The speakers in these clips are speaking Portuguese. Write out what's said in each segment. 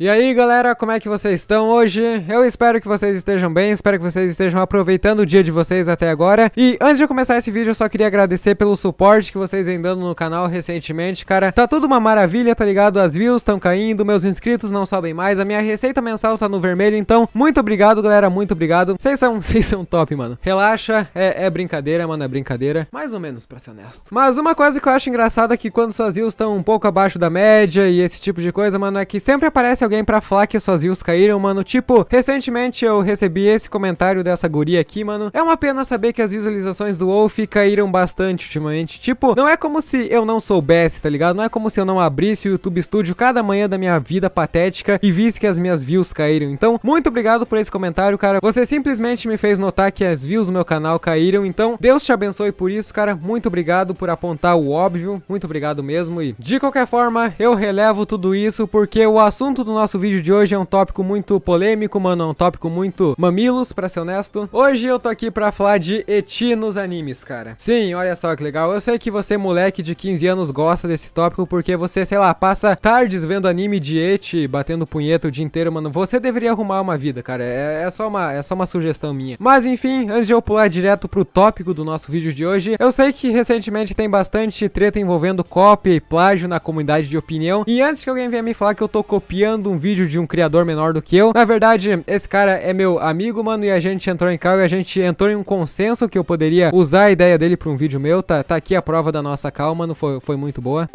E aí galera, como é que vocês estão hoje? Eu espero que vocês estejam bem, espero que vocês estejam aproveitando o dia de vocês até agora. E antes de começar esse vídeo, eu só queria agradecer pelo suporte que vocês vêm dando no canal recentemente, cara. Tá tudo uma maravilha, tá ligado? As views estão caindo, meus inscritos não sobem mais, a minha receita mensal tá no vermelho, então muito obrigado galera, muito obrigado. Vocês são, são top, mano. Relaxa, é, é brincadeira, mano, é brincadeira. Mais ou menos, pra ser honesto. Mas uma coisa que eu acho engraçada é que quando suas views estão um pouco abaixo da média e esse tipo de coisa, mano, é que sempre aparece alguém pra falar que suas views caíram, mano. Tipo, recentemente eu recebi esse comentário dessa guria aqui, mano. É uma pena saber que as visualizações do Wolf caíram bastante ultimamente. Tipo, não é como se eu não soubesse, tá ligado? Não é como se eu não abrisse o YouTube Studio cada manhã da minha vida patética e visse que as minhas views caíram. Então, muito obrigado por esse comentário, cara. Você simplesmente me fez notar que as views do meu canal caíram. Então, Deus te abençoe por isso, cara. Muito obrigado por apontar o óbvio. Muito obrigado mesmo. E, de qualquer forma, eu relevo tudo isso porque o assunto do nosso vídeo de hoje é um tópico muito polêmico, mano, é um tópico muito mamilos, pra ser honesto. Hoje eu tô aqui pra falar de eti nos animes, cara. Sim, olha só que legal. Eu sei que você, moleque de 15 anos, gosta desse tópico porque você, sei lá, passa tardes vendo anime de eti, batendo punheta o dia inteiro, mano. Você deveria arrumar uma vida, cara. É, é, só, uma, é só uma sugestão minha. Mas enfim, antes de eu pular direto pro tópico do nosso vídeo de hoje, eu sei que recentemente tem bastante treta envolvendo cópia e plágio na comunidade de opinião. E antes que alguém venha me falar que eu tô copiando um vídeo de um criador menor do que eu. Na verdade, esse cara é meu amigo, mano, e a gente entrou em cal e a gente entrou em um consenso que eu poderia usar a ideia dele pra um vídeo meu. Tá, tá aqui a prova da nossa calma mano, foi, foi muito boa.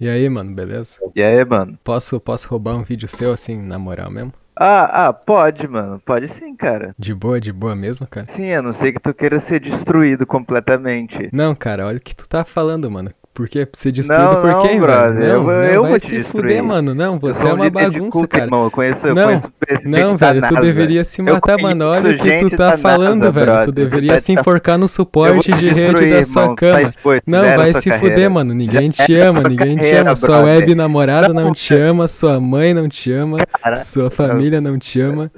E aí, mano, beleza? E aí, mano? Posso, posso roubar um vídeo seu, assim, na moral mesmo? Ah, ah, pode, mano. Pode sim, cara. De boa, de boa mesmo, cara? Sim, a não ser que tu queira ser destruído completamente. Não, cara, olha o que tu tá falando, mano. Porque você ser destruído não, por não, quem, brother? Não, eu, não, eu vai vou se destruir. fuder, mano. Não, você é uma bagunça, cara. Irmão, eu conheço, eu não, conheço não, velho, tu deveria se matar, mano. Olha o que tu tá falando, velho. Tu deveria se enforcar no suporte de rede da sua irmão, tá cama. Foi, não, vai se carreira. fuder, mano. Ninguém te ama, ninguém te ama. Sua web namorada não te ama, sua mãe não te ama, sua família não te ama.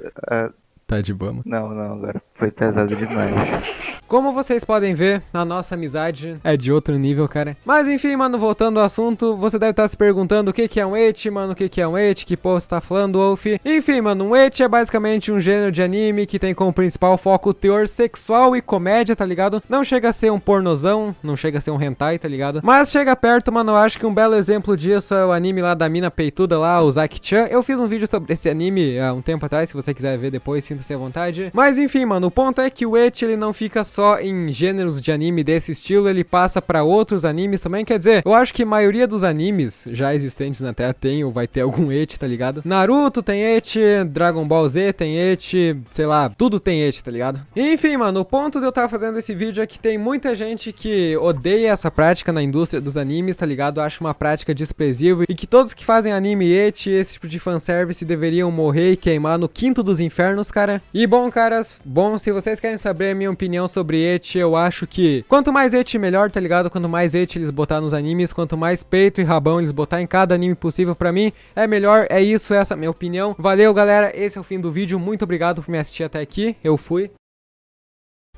Tá de boa, mano. Não, não, agora foi pesado demais. Como vocês podem ver, a nossa amizade é de outro nível, cara. Mas enfim, mano, voltando ao assunto, você deve estar tá se perguntando o que, que é um et, mano, o que, que é um et, que porra tá falando, Wolf. Enfim, mano, um et é basicamente um gênero de anime que tem como principal foco teor sexual e comédia, tá ligado? Não chega a ser um pornozão, não chega a ser um hentai, tá ligado? Mas chega perto, mano, eu acho que um belo exemplo disso é o anime lá da mina peituda lá, o Zaki-chan. Eu fiz um vídeo sobre esse anime há um tempo atrás, se você quiser ver depois, sinta-se à vontade. Mas enfim, mano, o ponto é que o et, ele não fica só só em gêneros de anime desse estilo, ele passa para outros animes também. Quer dizer, eu acho que a maioria dos animes já existentes na Terra tem ou vai ter algum et, tá ligado? Naruto tem et, Dragon Ball Z tem et, sei lá, tudo tem et, tá ligado? Enfim, mano, o ponto de eu estar tá fazendo esse vídeo é que tem muita gente que odeia essa prática na indústria dos animes, tá ligado? acho uma prática desprezível e que todos que fazem anime et, esse tipo de fanservice deveriam morrer e queimar no quinto dos infernos, cara. E bom, caras, bom, se vocês querem saber a minha opinião sobre sobre et, eu acho que quanto mais et, melhor, tá ligado? Quanto mais et eles botar nos animes, quanto mais peito e rabão eles botar em cada anime possível pra mim, é melhor. É isso, essa é a minha opinião. Valeu, galera. Esse é o fim do vídeo. Muito obrigado por me assistir até aqui. Eu fui.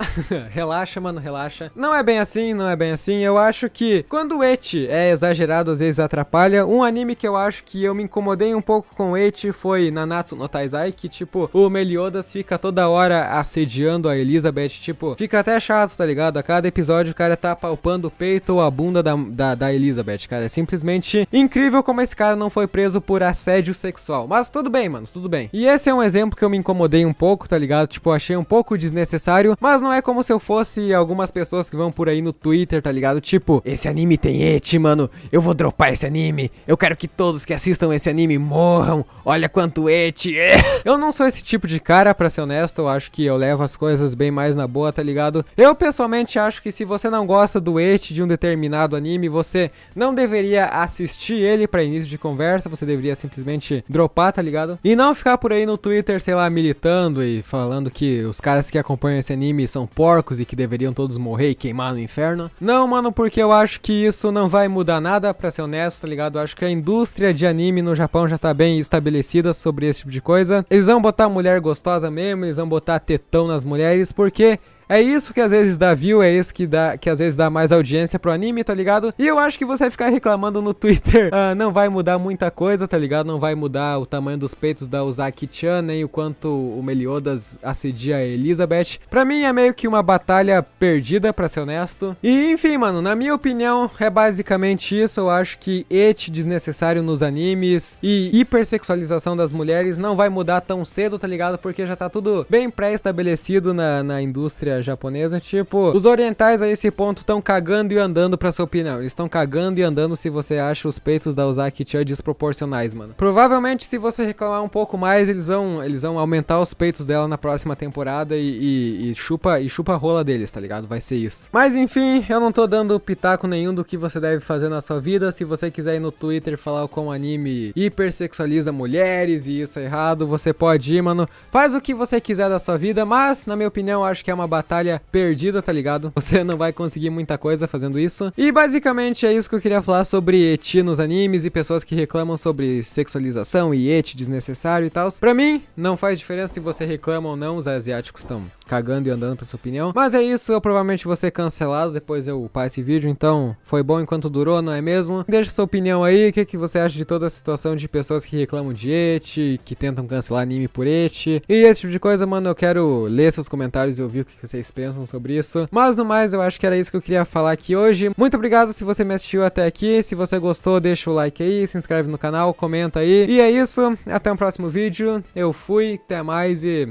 relaxa, mano, relaxa. Não é bem assim, não é bem assim. Eu acho que quando o eti é exagerado, às vezes atrapalha. Um anime que eu acho que eu me incomodei um pouco com o eti foi Nanatsu no Taizai, que tipo, o Meliodas fica toda hora assediando a Elizabeth, tipo, fica até chato, tá ligado? A cada episódio o cara tá palpando o peito ou a bunda da, da, da Elizabeth, cara. É simplesmente incrível como esse cara não foi preso por assédio sexual. Mas tudo bem, mano, tudo bem. E esse é um exemplo que eu me incomodei um pouco, tá ligado? Tipo, achei um pouco desnecessário, mas mas não é como se eu fosse algumas pessoas que vão por aí no Twitter, tá ligado? Tipo, esse anime tem et, mano, eu vou dropar esse anime, eu quero que todos que assistam esse anime morram, olha quanto et. eu não sou esse tipo de cara, pra ser honesto, eu acho que eu levo as coisas bem mais na boa, tá ligado? Eu pessoalmente acho que se você não gosta do et de um determinado anime, você não deveria assistir ele para início de conversa, você deveria simplesmente dropar, tá ligado? E não ficar por aí no Twitter, sei lá, militando e falando que os caras que acompanham esse anime são porcos e que deveriam todos morrer e queimar no inferno. Não, mano, porque eu acho que isso não vai mudar nada, pra ser honesto, tá ligado? Eu acho que a indústria de anime no Japão já tá bem estabelecida sobre esse tipo de coisa. Eles vão botar mulher gostosa mesmo, eles vão botar tetão nas mulheres, porque é isso que às vezes dá view, é isso que, dá, que às vezes dá mais audiência pro anime, tá ligado? E eu acho que você ficar reclamando no Twitter ah, não vai mudar muita coisa, tá ligado? Não vai mudar o tamanho dos peitos da Uzaki-chan, nem o quanto o Meliodas assedia a Elizabeth. Pra mim é meio que uma batalha perdida, pra ser honesto. E enfim, mano, na minha opinião é basicamente isso. Eu acho que et desnecessário nos animes e hipersexualização das mulheres não vai mudar tão cedo, tá ligado? Porque já tá tudo bem pré-estabelecido na, na indústria japonesa, tipo, os orientais a esse ponto estão cagando e andando pra sua opinião. Eles estão cagando e andando se você acha os peitos da Ozaki Chan desproporcionais, mano. Provavelmente, se você reclamar um pouco mais, eles vão, eles vão aumentar os peitos dela na próxima temporada e, e, e chupa e chupa a rola deles, tá ligado? Vai ser isso. Mas enfim, eu não tô dando pitaco nenhum do que você deve fazer na sua vida. Se você quiser ir no Twitter falar como anime hipersexualiza mulheres e isso é errado, você pode ir, mano. Faz o que você quiser da sua vida, mas, na minha opinião, acho que é uma batalha batalha perdida, tá ligado? Você não vai conseguir muita coisa fazendo isso. E basicamente é isso que eu queria falar sobre eti nos animes e pessoas que reclamam sobre sexualização e eti desnecessário e tal. Pra mim, não faz diferença se você reclama ou não, os asiáticos estão cagando e andando pra sua opinião. Mas é isso, eu provavelmente vou ser cancelado depois eu upar esse vídeo, então foi bom enquanto durou, não é mesmo? Deixa sua opinião aí, o que, que você acha de toda a situação de pessoas que reclamam de eti, que tentam cancelar anime por eti, e esse tipo de coisa, mano, eu quero ler seus comentários e ouvir o que, que vocês pensam sobre isso. Mas no mais, eu acho que era isso que eu queria falar aqui hoje. Muito obrigado se você me assistiu até aqui. Se você gostou, deixa o like aí, se inscreve no canal, comenta aí. E é isso, até o próximo vídeo. Eu fui, até mais e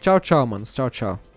tchau, tchau, manos. Tchau, tchau.